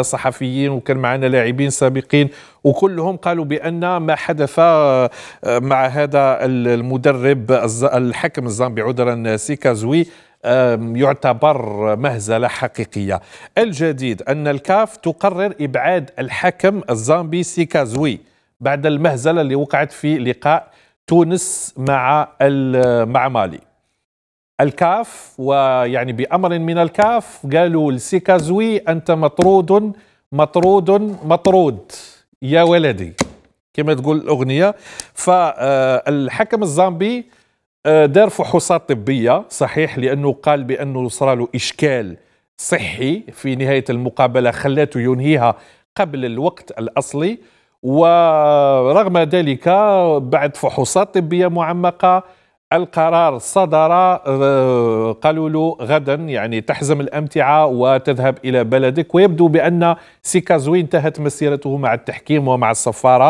صحفيين وكان معنا لاعبين سابقين وكلهم قالوا بأن ما حدث آه، مع هذا المدرب الحكم الزامبي عذرا سيكازوي يعتبر مهزلة حقيقية الجديد أن الكاف تقرر إبعاد الحكم الزامبي سيكازوي بعد المهزلة اللي وقعت في لقاء تونس مع مع مالي الكاف ويعني بأمر من الكاف قالوا لسيكازوي أنت مطرود مطرود مطرود يا ولدي كما تقول الأغنية فالحكم الزامبي آه، دار فحوصات طبية صحيح لأنه قال بأنه صار له إشكال صحي في نهاية المقابلة خلاته ينهيها قبل الوقت الأصلي ورغم ذلك بعد فحوصات طبية معمقة القرار صدر آه، قالوا له غدا يعني تحزم الامتعه وتذهب الى بلدك ويبدو بان سيكازوي انتهت مسيرته مع التحكيم ومع الصفاره